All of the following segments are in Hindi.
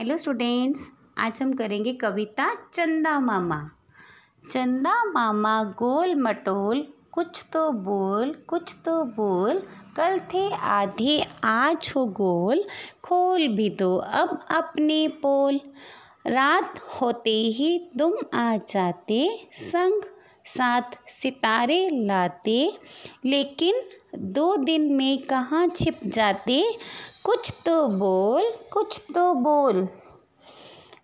हेलो स्टूडेंट्स आज हम करेंगे कविता चंदा मामा चंदा मामा गोल मटोल कुछ तो बोल कुछ तो बोल कल थे आधे आज हो गोल खोल भी दो अब अपने पोल रात होते ही तुम आ जाते संग साथ सितारे लाते लेकिन दो दिन में कहाँ छिप जाते कुछ तो बोल कुछ तो बोल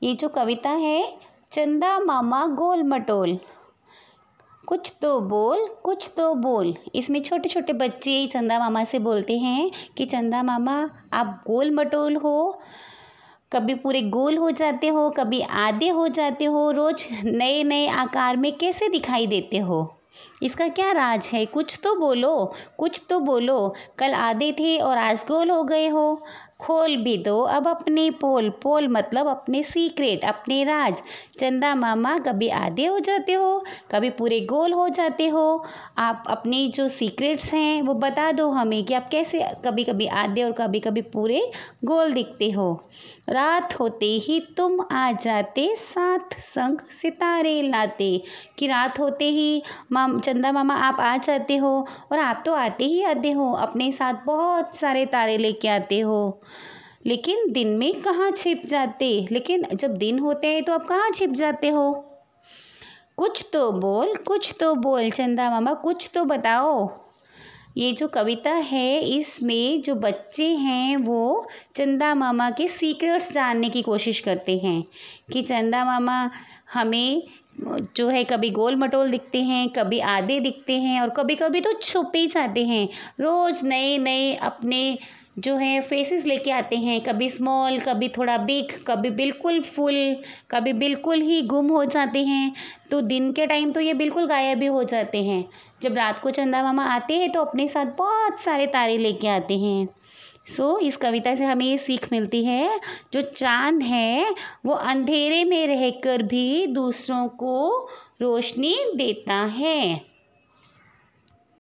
ये जो कविता है चंदा मामा गोल मटोल कुछ तो बोल कुछ तो बोल इसमें छोटे छोटे बच्चे चंदा मामा से बोलते हैं कि चंदा मामा आप गोल मटोल हो कभी पूरे गोल हो जाते हो कभी आधे हो जाते हो रोज़ नए नए आकार में कैसे दिखाई देते हो इसका क्या राज है कुछ तो बोलो कुछ तो बोलो कल आधे थे और आज गोल हो गए हो खोल भी दो अब अपने पोल पोल मतलब अपने सीक्रेट अपने राज चंदा मामा कभी आधे हो जाते हो कभी पूरे गोल हो जाते हो आप अपने जो सीक्रेट्स हैं वो बता दो हमें कि आप कैसे कभी कभी आधे और कभी कभी पूरे गोल दिखते हो रात होते ही तुम आ जाते साथ संग सितारे लाते कि रात होते ही माम चंदा मामा आप आ जाते हो और आप तो आते ही आते हो अपने साथ बहुत सारे तारे लेके आते हो लेकिन दिन में कहाँ छिप जाते लेकिन जब दिन होते हैं तो आप कहाँ छिप जाते हो कुछ तो बोल कुछ तो बोल चंदा मामा कुछ तो बताओ ये जो कविता है इसमें जो बच्चे हैं वो चंदा मामा के सीक्रेट्स जानने की कोशिश करते हैं कि चंदा मामा हमें जो है कभी गोल मटोल दिखते हैं कभी आधे दिखते हैं और कभी कभी तो छुप ही जाते हैं रोज़ नए नए अपने जो है फेसेस लेके आते हैं कभी स्मॉल कभी थोड़ा बिग कभी बिल्कुल फुल कभी बिल्कुल ही गुम हो जाते हैं तो दिन के टाइम तो ये बिल्कुल गायब ही हो जाते हैं जब रात को चंदा मामा आते हैं तो अपने साथ बहुत सारे तारे लेके आते हैं सो so, इस कविता से हमें ये सीख मिलती है जो चांद है वो अंधेरे में रहकर भी दूसरों को रोशनी देता है